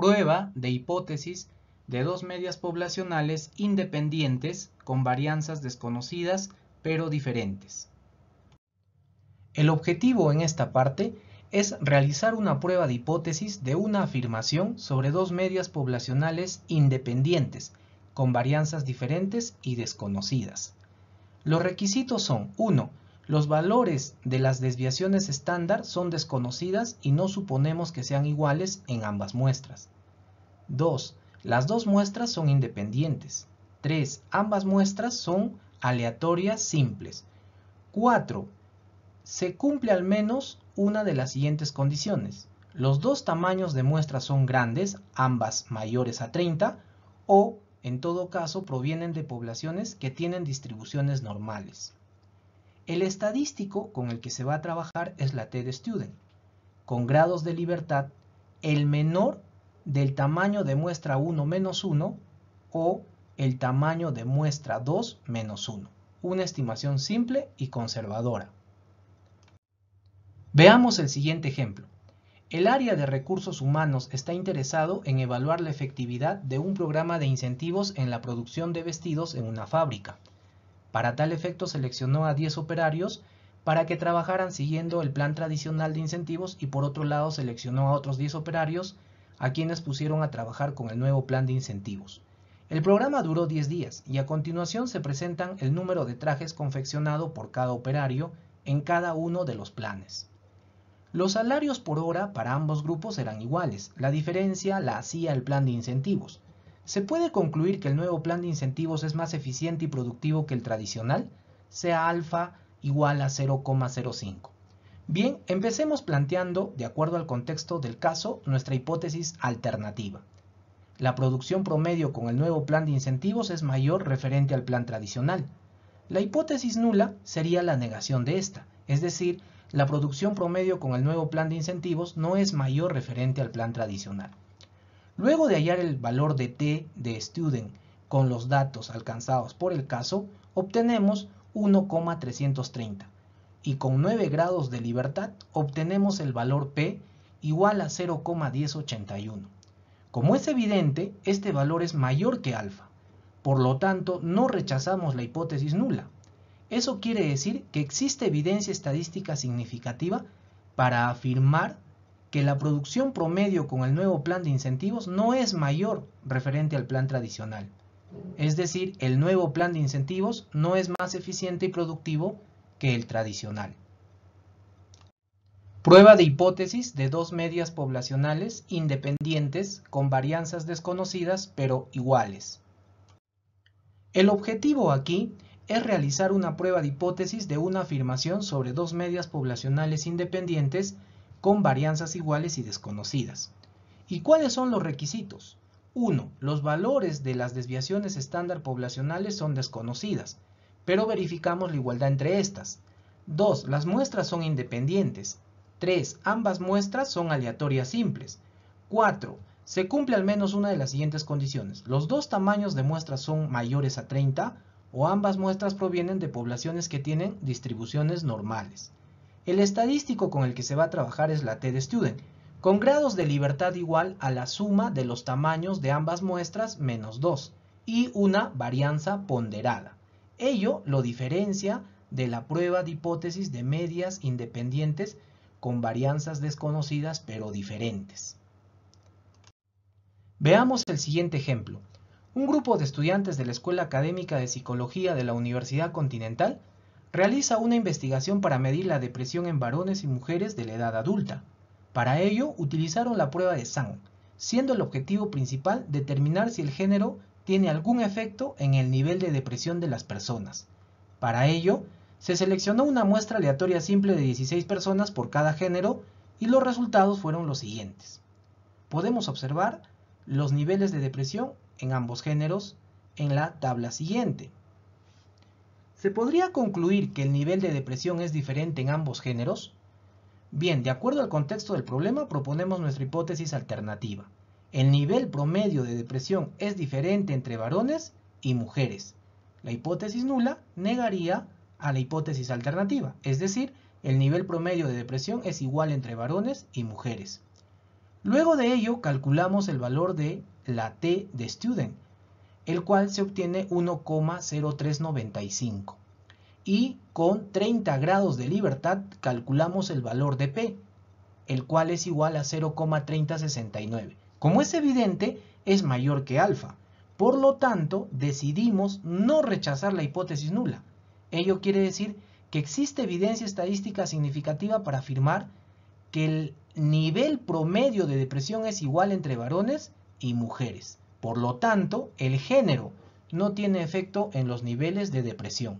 prueba de hipótesis de dos medias poblacionales independientes con varianzas desconocidas pero diferentes. El objetivo en esta parte es realizar una prueba de hipótesis de una afirmación sobre dos medias poblacionales independientes, con varianzas diferentes y desconocidas. Los requisitos son 1. Los valores de las desviaciones estándar son desconocidas y no suponemos que sean iguales en ambas muestras. 2. Las dos muestras son independientes. 3. Ambas muestras son aleatorias simples. 4. Se cumple al menos una de las siguientes condiciones. Los dos tamaños de muestras son grandes, ambas mayores a 30, o en todo caso provienen de poblaciones que tienen distribuciones normales. El estadístico con el que se va a trabajar es la TED Student, con grados de libertad el menor del tamaño de muestra 1 menos 1 o el tamaño de muestra 2 menos 1. Una estimación simple y conservadora. Veamos el siguiente ejemplo. El área de recursos humanos está interesado en evaluar la efectividad de un programa de incentivos en la producción de vestidos en una fábrica. Para tal efecto seleccionó a 10 operarios para que trabajaran siguiendo el plan tradicional de incentivos y por otro lado seleccionó a otros 10 operarios a quienes pusieron a trabajar con el nuevo plan de incentivos. El programa duró 10 días y a continuación se presentan el número de trajes confeccionado por cada operario en cada uno de los planes. Los salarios por hora para ambos grupos eran iguales, la diferencia la hacía el plan de incentivos. ¿Se puede concluir que el nuevo plan de incentivos es más eficiente y productivo que el tradicional? Sea alfa igual a 0,05. Bien, empecemos planteando, de acuerdo al contexto del caso, nuestra hipótesis alternativa. La producción promedio con el nuevo plan de incentivos es mayor referente al plan tradicional. La hipótesis nula sería la negación de esta, es decir, la producción promedio con el nuevo plan de incentivos no es mayor referente al plan tradicional. Luego de hallar el valor de t de student con los datos alcanzados por el caso, obtenemos 1,330 y con 9 grados de libertad obtenemos el valor p igual a 0,1081. Como es evidente, este valor es mayor que alfa, por lo tanto no rechazamos la hipótesis nula. Eso quiere decir que existe evidencia estadística significativa para afirmar que la producción promedio con el nuevo plan de incentivos no es mayor referente al plan tradicional. Es decir, el nuevo plan de incentivos no es más eficiente y productivo que el tradicional. Prueba de hipótesis de dos medias poblacionales independientes con varianzas desconocidas pero iguales. El objetivo aquí es realizar una prueba de hipótesis de una afirmación sobre dos medias poblacionales independientes con varianzas iguales y desconocidas. ¿Y cuáles son los requisitos? 1. Los valores de las desviaciones estándar poblacionales son desconocidas, pero verificamos la igualdad entre estas. 2. Las muestras son independientes. 3. Ambas muestras son aleatorias simples. 4. Se cumple al menos una de las siguientes condiciones. Los dos tamaños de muestras son mayores a 30 o ambas muestras provienen de poblaciones que tienen distribuciones normales. El estadístico con el que se va a trabajar es la T de student, con grados de libertad igual a la suma de los tamaños de ambas muestras menos 2 y una varianza ponderada. Ello lo diferencia de la prueba de hipótesis de medias independientes con varianzas desconocidas pero diferentes. Veamos el siguiente ejemplo. Un grupo de estudiantes de la Escuela Académica de Psicología de la Universidad Continental realiza una investigación para medir la depresión en varones y mujeres de la edad adulta. Para ello utilizaron la prueba de SAM, siendo el objetivo principal determinar si el género tiene algún efecto en el nivel de depresión de las personas. Para ello, se seleccionó una muestra aleatoria simple de 16 personas por cada género y los resultados fueron los siguientes. Podemos observar los niveles de depresión en ambos géneros en la tabla siguiente. ¿Se podría concluir que el nivel de depresión es diferente en ambos géneros? Bien, de acuerdo al contexto del problema, proponemos nuestra hipótesis alternativa. El nivel promedio de depresión es diferente entre varones y mujeres. La hipótesis nula negaría a la hipótesis alternativa, es decir, el nivel promedio de depresión es igual entre varones y mujeres. Luego de ello, calculamos el valor de la T de student, el cual se obtiene 1,0395. Y con 30 grados de libertad calculamos el valor de P, el cual es igual a 0,3069. Como es evidente, es mayor que alfa. Por lo tanto, decidimos no rechazar la hipótesis nula. Ello quiere decir que existe evidencia estadística significativa para afirmar que el nivel promedio de depresión es igual entre varones y mujeres. Por lo tanto, el género no tiene efecto en los niveles de depresión.